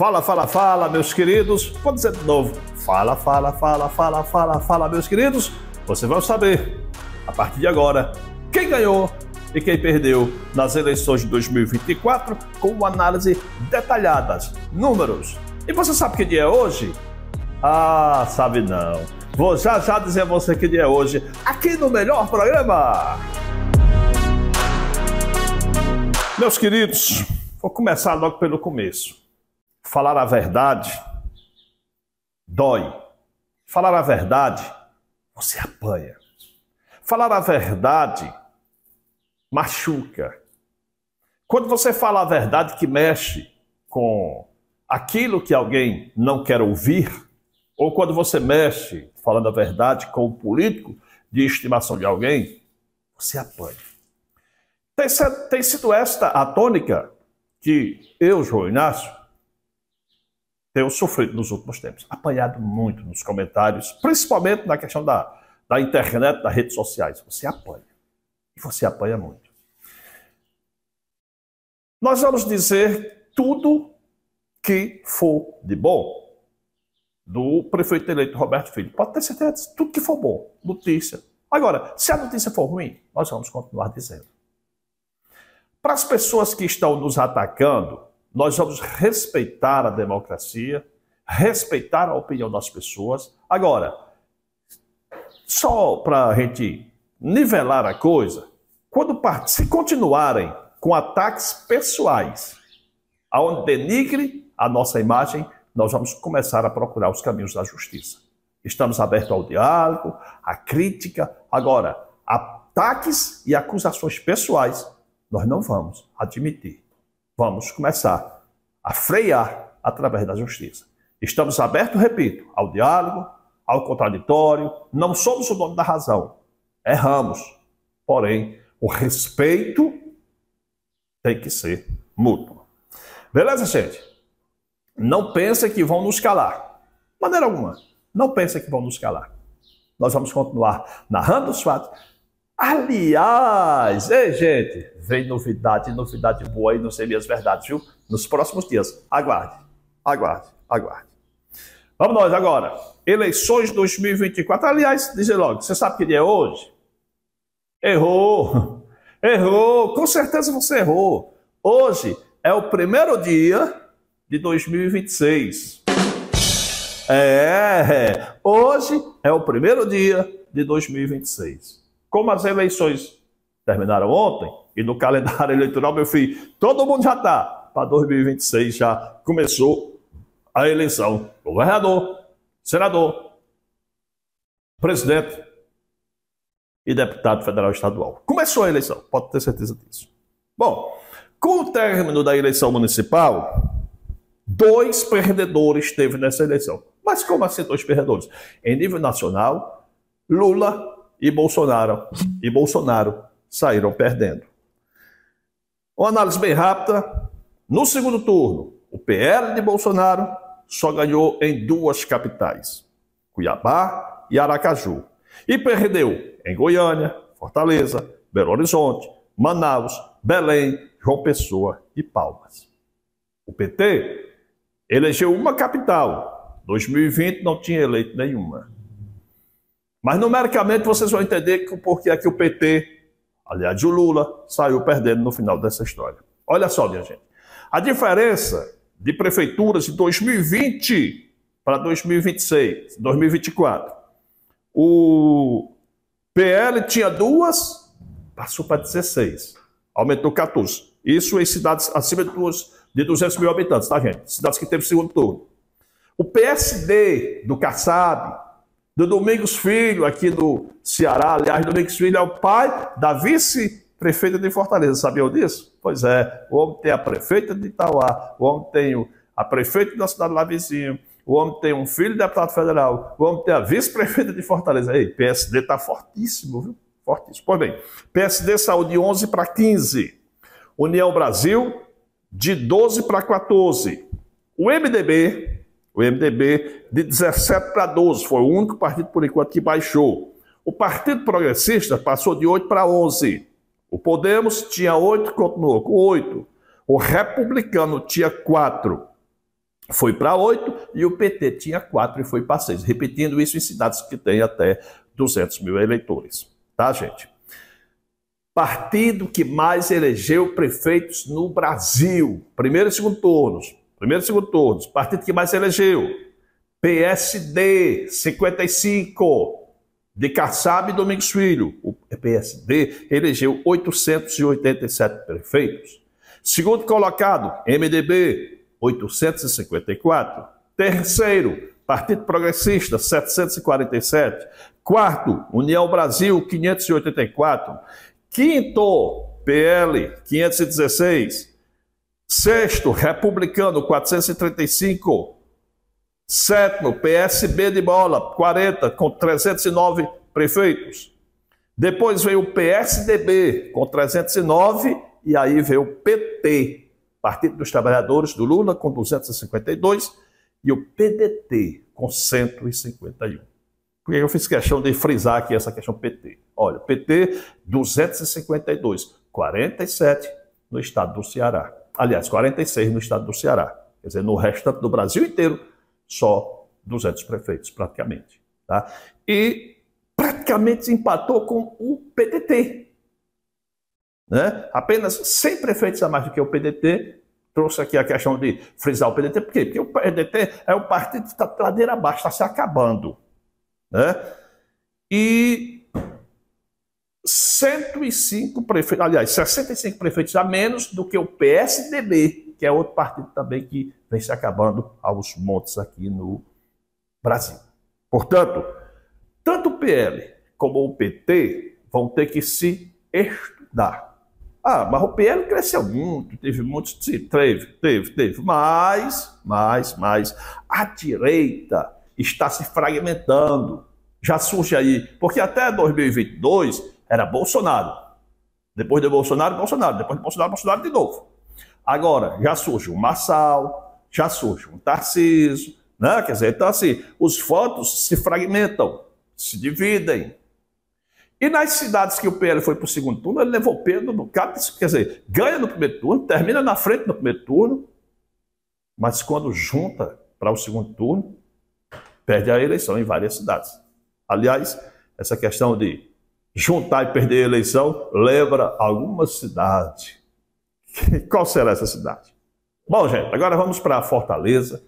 Fala, fala, fala, meus queridos. Vou dizer de novo. Fala, fala, fala, fala, fala, fala, meus queridos. Você vai saber, a partir de agora, quem ganhou e quem perdeu nas eleições de 2024 com uma análise detalhada, números. E você sabe que dia é hoje? Ah, sabe não. Vou já já dizer a você que dia é hoje, aqui no melhor programa. Meus queridos, vou começar logo pelo começo. Falar a verdade dói. Falar a verdade, você apanha. Falar a verdade machuca. Quando você fala a verdade que mexe com aquilo que alguém não quer ouvir, ou quando você mexe, falando a verdade, com o político de estimação de alguém, você apanha. Tem, sido esta a tônica que eu, João Inácio, tenho sofrido nos últimos tempos, apanhado muito nos comentários, principalmente na questão da, da internet, das redes sociais. Você apanha. E você apanha muito. Nós vamos dizer tudo que for de bom do prefeito eleito Roberto Filho. Pode ter certeza, tudo que for bom, notícia. Agora, se a notícia for ruim, nós vamos continuar dizendo. Para as pessoas que estão nos atacando, nós vamos respeitar a democracia, respeitar a opinião das pessoas. Agora, só para a gente nivelar a coisa, quando se continuarem com ataques pessoais, aonde denigre a nossa imagem, nós vamos começar a procurar os caminhos da justiça. Estamos abertos ao diálogo, à crítica. Agora, ataques e acusações pessoais, nós não vamos admitir vamos começar a frear através da justiça. Estamos abertos, repito, ao diálogo, ao contraditório, não somos o dono da razão. Erramos. Porém, o respeito tem que ser mútuo. Beleza, gente? Não pensem que vão nos calar. De maneira alguma. Não pensem que vão nos calar. Nós vamos continuar narrando os fatos Aliás, hein, gente, vem novidade, novidade boa e não sei minhas verdades, viu? Nos próximos dias. Aguarde, aguarde, aguarde. Vamos nós agora. Eleições 2024. Aliás, dizer logo, você sabe que dia é hoje? Errou. Errou. Com certeza você errou. Hoje é o primeiro dia de 2026. É, hoje é o primeiro dia de 2026. Como as eleições terminaram ontem, e no calendário eleitoral, meu filho, todo mundo já está. Para 2026 já começou a eleição. Governador, senador, presidente e deputado federal estadual. Começou a eleição, pode ter certeza disso. Bom, com o término da eleição municipal, dois perdedores teve nessa eleição. Mas como assim dois perdedores? Em nível nacional, Lula e Bolsonaro, e Bolsonaro saíram perdendo. Uma análise bem rápida. No segundo turno, o PL de Bolsonaro só ganhou em duas capitais, Cuiabá e Aracaju, e perdeu em Goiânia, Fortaleza, Belo Horizonte, Manaus, Belém, João Pessoa e Palmas. O PT elegeu uma capital. 2020 não tinha eleito nenhuma. Mas numericamente vocês vão entender que, porque é que o PT, aliás, o Lula, saiu perdendo no final dessa história. Olha só, minha gente. A diferença de prefeituras de 2020 para 2026, 2024. O PL tinha duas, passou para 16, aumentou 14. Isso em cidades acima de, duas, de 200 mil habitantes, tá, gente? Cidades que teve segundo turno. O PSD do Kassab do Domingos Filho, aqui do Ceará. Aliás, Domingos Filho é o pai da vice-prefeita de Fortaleza. Sabiam disso? Pois é, o homem tem a prefeita de Itauá, o homem tem a prefeita da cidade lá vizinho, o homem tem um filho de deputado federal, o homem tem a vice-prefeita de Fortaleza. Ei, PSD está fortíssimo, viu? Fortíssimo. Pois bem, PSD saiu de 11 para 15. União Brasil, de 12 para 14. O MDB o MDB de 17 para 12 foi o único partido, por enquanto, que baixou. O Partido Progressista passou de 8 para 11. O Podemos tinha 8, e continuou com 8. O Republicano tinha 4, foi para 8. E o PT tinha 4 e foi para 6. Repetindo isso em cidades que têm até 200 mil eleitores. Tá, gente? Partido que mais elegeu prefeitos no Brasil. Primeiro e segundo turnos. Primeiro e segundo turnos. Partido que mais se elegeu. PSD, 55. De Kassab e Domingos Filho. O PSD elegeu 887 prefeitos. Segundo colocado, MDB, 854. Terceiro, Partido Progressista, 747. Quarto, União Brasil, 584. Quinto, PL, 516. Sexto, Republicano, 435. Sétimo, PSB de bola, 40, com 309 prefeitos. Depois veio o PSDB, com 309, e aí veio o PT, Partido dos Trabalhadores do Lula, com 252, e o PDT, com 151. Por que eu fiz questão de frisar aqui essa questão PT? Olha, PT, 252, 47 no estado do Ceará aliás, 46 no estado do Ceará. Quer dizer, no restante do Brasil inteiro, só 200 prefeitos, praticamente. Tá? E praticamente empatou com o PDT. Né? Apenas 100 prefeitos a mais do que o PDT. Trouxe aqui a questão de frisar o PDT, por quê? Porque o PDT é um partido que está ladeira abaixo, está se acabando. Né? E 105 prefeitos, aliás, 65 prefeitos a menos do que o PSDB, que é outro partido também que vem se acabando aos montes aqui no Brasil. Portanto, tanto o PL como o PT vão ter que se estudar. Ah, mas o PL cresceu muito, teve muitos. Sim, teve, teve, teve. Mas, mas, mas, a direita está se fragmentando. Já surge aí, porque até 2022 era Bolsonaro. Depois de Bolsonaro, Bolsonaro. Depois de Bolsonaro, Bolsonaro de novo. Agora, já surge um Marçal, já surge um Tarcísio, né? Quer dizer, então assim, os votos se fragmentam, se dividem. E nas cidades que o PL foi para o segundo turno, ele levou Pedro no cabo, quer dizer, ganha no primeiro turno, termina na frente no primeiro turno, mas quando junta para o segundo turno, perde a eleição em várias cidades. Aliás, essa questão de juntar e perder a eleição, lembra alguma cidade. Qual será essa cidade? Bom, gente, agora vamos para Fortaleza.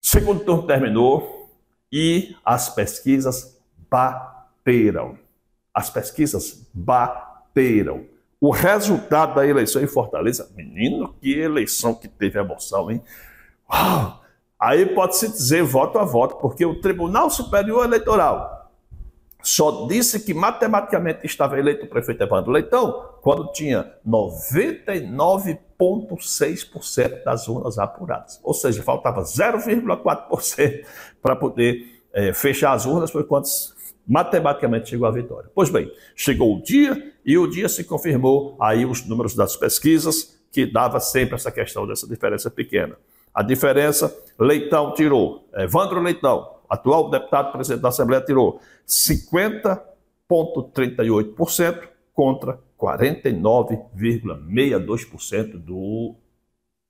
segundo turno terminou e as pesquisas bateram. As pesquisas bateram. O resultado da eleição em Fortaleza, menino, que eleição que teve emoção, hein? Uau! Aí pode-se dizer voto a voto, porque o Tribunal Superior Eleitoral só disse que matematicamente estava eleito o prefeito Evandro Leitão quando tinha 99,6% das urnas apuradas. Ou seja, faltava 0,4% para poder é, fechar as urnas, por quanto matematicamente chegou à vitória. Pois bem, chegou o dia e o dia se confirmou aí os números das pesquisas que dava sempre essa questão dessa diferença pequena. A diferença, Leitão tirou, Evandro Leitão, atual deputado presidente da Assembleia tirou 50,38% contra 49,62% do,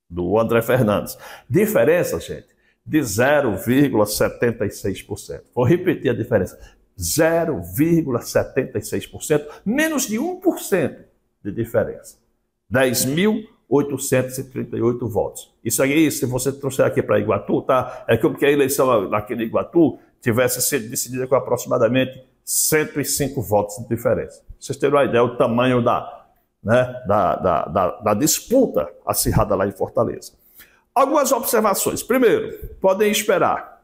do André Fernandes. Diferença, gente, de 0,76%. Vou repetir a diferença: 0,76%, menos de 1% de diferença. 10 mil 838 votos. Isso aí, se você trouxer aqui para Iguatu, tá? É como que a eleição naquele Iguatu tivesse sido decidida com aproximadamente 105 votos de diferença. Vocês terão uma ideia do tamanho da, né, da, da, da, da disputa acirrada lá em Fortaleza. Algumas observações. Primeiro, podem esperar,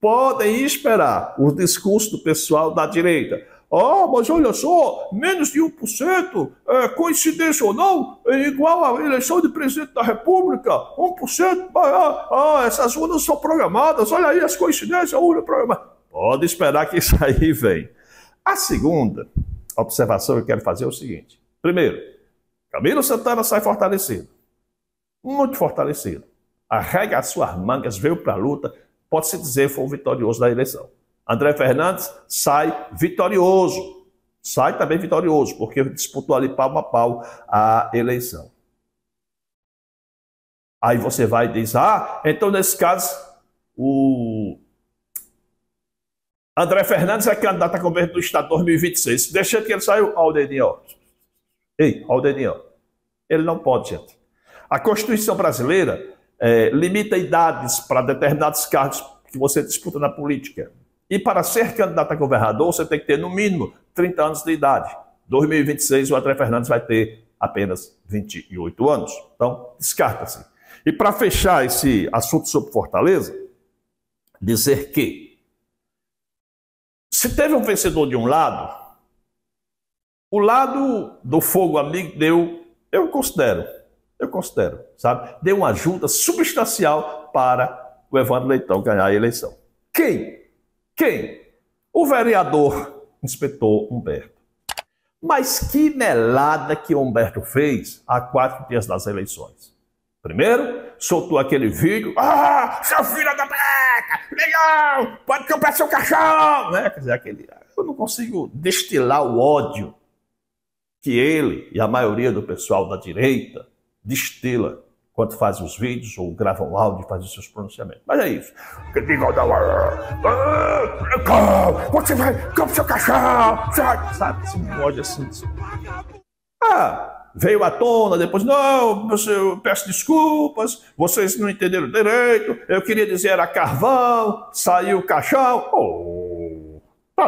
podem esperar o discurso do pessoal da direita ah, mas olha só, menos de 1%, é, coincidência ou não, é igual à eleição de presidente da República, 1%, ah, ah, ah, essas urnas são programadas, olha aí as coincidências, a urna é programada. Pode esperar que isso aí vem. A segunda observação que eu quero fazer é o seguinte: primeiro, Camilo Santana sai fortalecido, muito fortalecido, arrega as suas mangas, veio para a luta, pode-se dizer foi o vitorioso da eleição. André Fernandes sai vitorioso. Sai também vitorioso, porque disputou ali palmo a pau a eleição. Aí você vai e diz: ah, então nesse caso, o André Fernandes é candidato a governo do Estado 2026. Deixa que ele saiu, Aldeninho. Ó. Ei, Aldeninho, ele não pode, gente. A Constituição brasileira é, limita idades para determinados cargos que você disputa na política. E para ser candidato a governador, você tem que ter no mínimo 30 anos de idade. 2026, o André Fernandes vai ter apenas 28 anos. Então, descarta-se. E para fechar esse assunto sobre Fortaleza, dizer que se teve um vencedor de um lado, o lado do fogo amigo deu, eu considero, eu considero, sabe? Deu uma ajuda substancial para o Evandro Leitão ganhar a eleição. Quem quem? O vereador inspetor Humberto. Mas que melada que Humberto fez há quatro dias das eleições. Primeiro, soltou aquele vídeo. Ah, seu filho da peca! Legal! Pode comprar seu caixão! Né? Quer dizer, aquele, eu não consigo destilar o ódio que ele e a maioria do pessoal da direita destila enquanto fazem os vídeos ou gravam áudio e fazem os seus pronunciamentos. Mas é isso. É, é, é, você vai, compra seu cachorro, sabe? Esse pode assim. Ah, veio à tona, depois, não, eu peço desculpas, vocês não entenderam direito, eu queria dizer era carvão, saiu o caixão. Oh,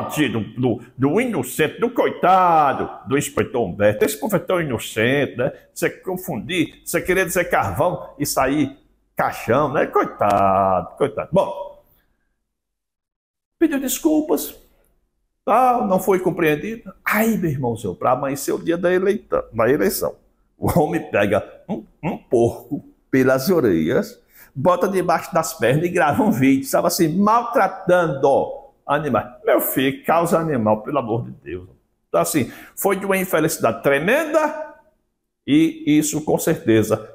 do, do, inocente, do coitado, do inspetor Humberto. Esse povo é tão inocente, né? Você confundir, você querer dizer carvão e sair caixão, né? Coitado, coitado. Bom, pediu desculpas, tal, não foi compreendido. Aí, meu irmãozinho, para amanhecer o dia da, eleita, da eleição, o homem pega um, um porco pelas orelhas, bota debaixo das pernas e grava um vídeo, estava assim, maltratando animais. Meu filho, causa animal, pelo amor de Deus. Então, assim, foi de uma infelicidade tremenda e isso, com certeza,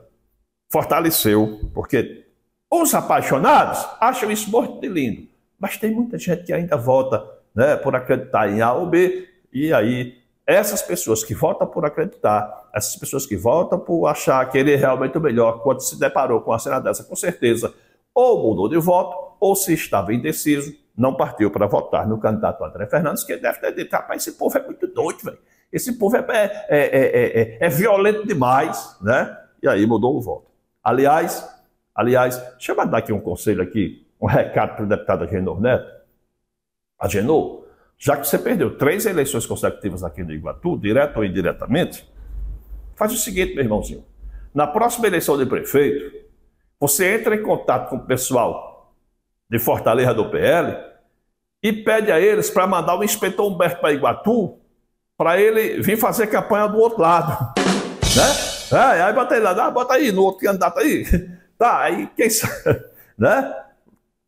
fortaleceu, porque os apaixonados acham isso muito de lindo, mas tem muita gente que ainda vota né, por acreditar em A ou B, e aí essas pessoas que votam por acreditar, essas pessoas que votam por achar que ele é realmente o melhor, quando se deparou com a cena dessa, com certeza, ou mudou de voto, ou se estava indeciso, não partiu para votar no candidato André Fernandes, que deve ter dito, rapaz, esse povo é muito doido, velho. Esse povo é, é, é, é, violento demais, né? E aí mudou o voto. Aliás, aliás, deixa eu dar aqui um conselho aqui, um recado para o deputado Agenor Neto. Agenor, já que você perdeu três eleições consecutivas aqui no Iguatu, direto ou indiretamente, faz o seguinte, meu irmãozinho. Na próxima eleição de prefeito, você entra em contato com o pessoal de Fortaleza do PL e pede a eles para mandar o inspetor Humberto para Iguatu para ele vir fazer campanha do outro lado. Né? É, aí bota ele lá, ah, bota aí no outro candidato aí. Tá, aí quem sabe, né?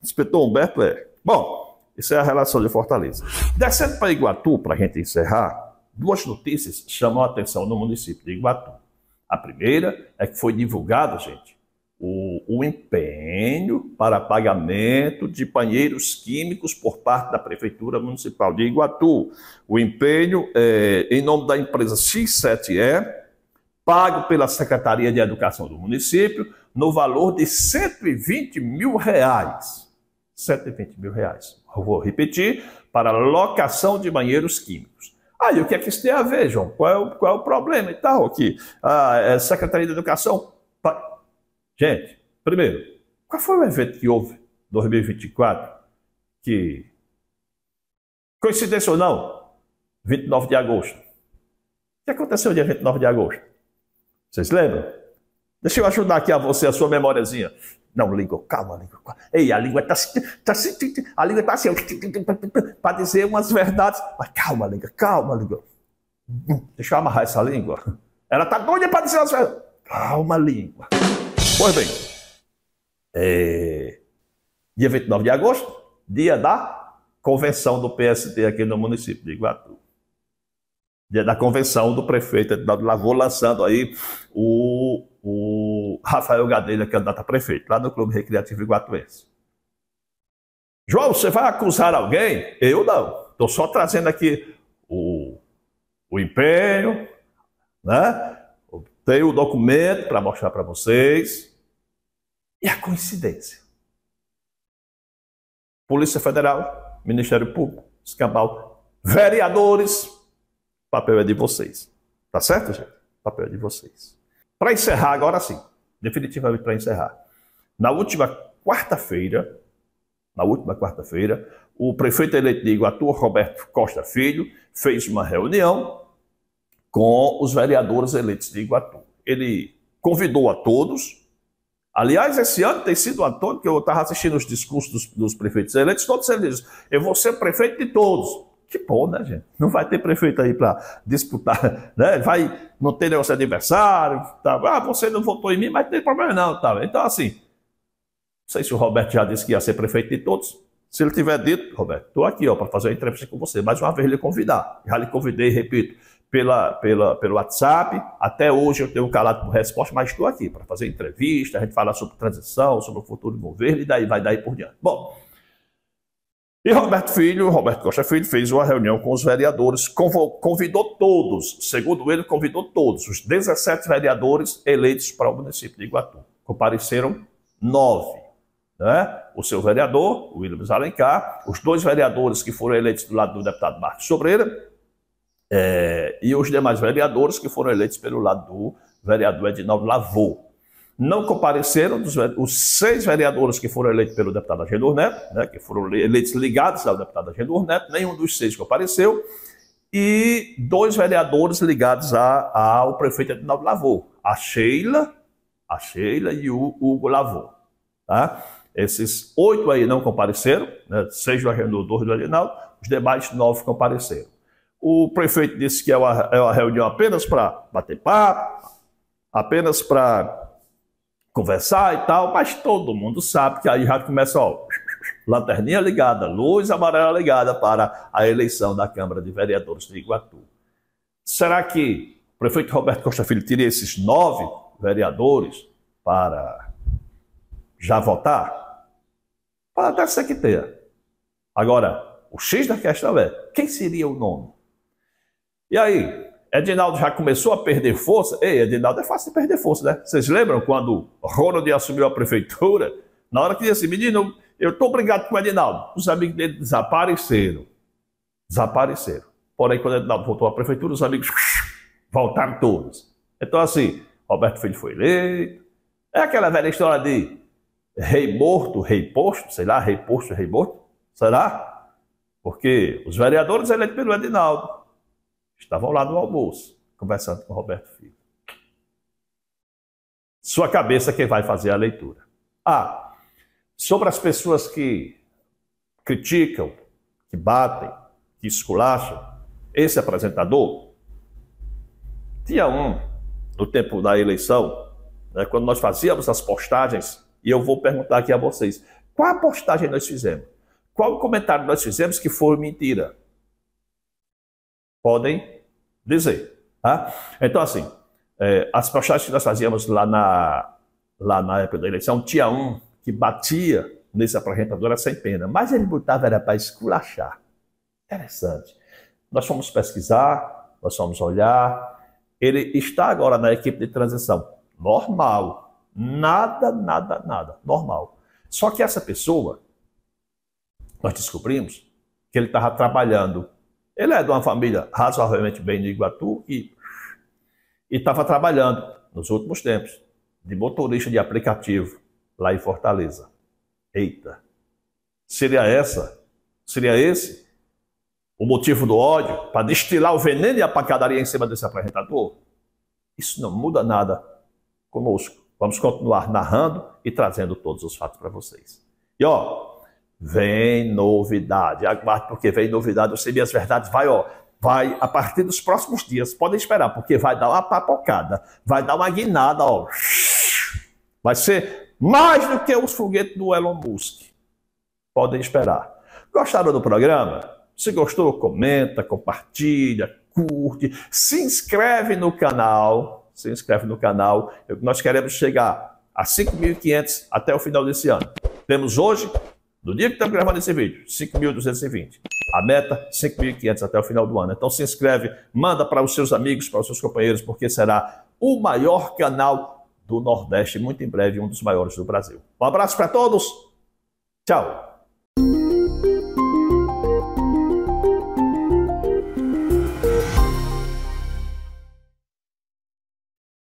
Inspetor Humberto é. Bom, isso é a relação de Fortaleza. Descendo para Iguatu, para a gente encerrar, duas notícias chamam a atenção no município de Iguatu. A primeira é que foi divulgada, gente, o, o empenho para pagamento de banheiros químicos por parte da Prefeitura Municipal de Iguatu. O empenho é, em nome da empresa X7E, pago pela Secretaria de Educação do município, no valor de 120 mil reais. 120 mil reais. Eu vou repetir, para locação de banheiros químicos. Aí, o que é que isso tem a ver, João? Qual é o, qual é o problema e tal aqui? A ah, é, Secretaria de Educação Gente, primeiro, qual foi o evento que houve em 2024 que, coincidência ou não, 29 de agosto? O que aconteceu dia 29 de agosto? Vocês lembram? Deixa eu ajudar aqui a você, a sua memóriazinha. Não, língua, calma, língua. Ei, a língua está tá, tá a língua tá assim, para dizer umas verdades. Mas calma, língua, calma, língua. Hum, deixa eu amarrar essa língua. Ela está doida para dizer umas verdades. Calma, língua. Pois bem, é... dia 29 de agosto, dia da convenção do PST aqui no município de Iguatu. Dia da convenção do prefeito Edinaldo Lavô, lançando aí o, o Rafael Gadelha, o data prefeito, lá no Clube Recreativo Iguatuense. João, você vai acusar alguém? Eu não. Estou só trazendo aqui o, o empenho, né? Tenho o documento para mostrar para vocês é a coincidência. Polícia Federal, Ministério Público, Escambau, vereadores, papel é de vocês. Tá certo, gente? Papel é de vocês. Para encerrar, agora sim, definitivamente para encerrar. Na última quarta-feira, na última quarta-feira, o prefeito eleito de Iguatu, Roberto Costa Filho, fez uma reunião com os vereadores eleitos de Iguatu. Ele convidou a todos Aliás, esse ano tem sido atônito que eu estava assistindo os discursos dos, dos, prefeitos eleitos, todos eles dizem, eu vou ser prefeito de todos. Que bom, né, gente? Não vai ter prefeito aí para disputar, né? Vai, não ter negócio de adversário, tá? ah, você não votou em mim, mas não tem problema não, tá? Então, assim, não sei se o Roberto já disse que ia ser prefeito de todos, se ele tiver dito, Roberto, estou aqui para fazer uma entrevista com você, mais uma vez lhe convidar. Já lhe convidei, repito pela, pela, pelo WhatsApp. Até hoje eu tenho calado por resposta, mas estou aqui para fazer entrevista, a gente falar sobre transição, sobre o futuro do governo e daí vai daí por diante. Bom, e Roberto Filho, Roberto Costa Filho, fez uma reunião com os vereadores, convidou todos, segundo ele, convidou todos, os 17 vereadores eleitos para o município de Iguatu. Compareceram nove. Né? O seu vereador, o Williams Alencar, os dois vereadores que foram eleitos do lado do deputado Marcos Sobreira é, e os demais vereadores que foram eleitos pelo lado do vereador Edinaldo Lavô. Não compareceram dos, os seis vereadores que foram eleitos pelo deputado Agenor Neto, né, que foram eleitos ligados ao deputado Agenor Neto, nenhum dos seis compareceu, e dois vereadores ligados a, a, ao prefeito Edinaldo Lavô, a Sheila, a Sheila e o Hugo Lavô. Tá? Esses oito aí não compareceram, né, seis do Agenor, dois do Edinaldo, os demais nove compareceram. O prefeito disse que é uma, é uma reunião apenas para bater papo, apenas para conversar e tal, mas todo mundo sabe que aí já começa, ó, lanterninha ligada, luz amarela ligada para a eleição da Câmara de Vereadores de Iguatu. Será que o prefeito Roberto Costa Filho teria esses nove vereadores para já votar? Pode até ser que tenha. Agora, o X da questão é: quem seria o nome? E aí, Edinaldo já começou a perder força? Ei, Edinaldo é fácil de perder força, né? Vocês lembram quando Ronald assumiu a prefeitura? Na hora que disse, assim, menino, eu estou brigado com o Edinaldo. Os amigos dele desapareceram. Desapareceram. Porém, quando Edinaldo voltou à prefeitura, os amigos voltaram todos. Então, assim, Roberto Filho foi eleito. É aquela velha história de rei morto, rei posto, sei lá, rei posto, rei morto. Será? Porque os vereadores eleitos pelo Edinaldo estavam lá lado almoço, conversando com Roberto Filho. Sua cabeça é quem vai fazer a leitura. Ah, sobre as pessoas que criticam, que batem, que esculacham, esse apresentador tinha um no tempo da eleição, né, quando nós fazíamos as postagens, e eu vou perguntar aqui a vocês, qual a postagem nós fizemos? Qual o comentário nós fizemos que foi mentira? podem dizer. Tá? Então, assim, é, as postagens que nós fazíamos lá na, lá na época da eleição, tinha um que batia nesse apresentador sem pena, mas ele botava era para esculachar. Interessante. Nós fomos pesquisar, nós fomos olhar. Ele está agora na equipe de transição. Normal. Nada, nada, nada. Normal. Só que essa pessoa, nós descobrimos que ele estava trabalhando ele é de uma família razoavelmente bem de Iguatu e estava trabalhando nos últimos tempos de motorista de aplicativo lá em Fortaleza. Eita! Seria essa? Seria esse o motivo do ódio para destilar o veneno e a pancadaria em cima desse apresentador? Isso não muda nada conosco. Vamos continuar narrando e trazendo todos os fatos para vocês. E ó, Vem novidade. Aguarde, porque vem novidade. Eu sei as verdades. Vai, ó. Vai, a partir dos próximos dias. Podem esperar, porque vai dar uma papocada. Vai dar uma guinada, ó. Vai ser mais do que os foguetes do Elon Musk. Podem esperar. Gostaram do programa? Se gostou, comenta, compartilha, curte, se inscreve no canal. Se inscreve no canal. Nós queremos chegar a 5.500 até o final desse ano. Temos hoje do dia que estamos gravando esse vídeo, 5.220. A meta, 5.500 até o final do ano. Então se inscreve, manda para os seus amigos, para os seus companheiros, porque será o maior canal do Nordeste, muito em breve um dos maiores do Brasil. Um abraço para todos. Tchau.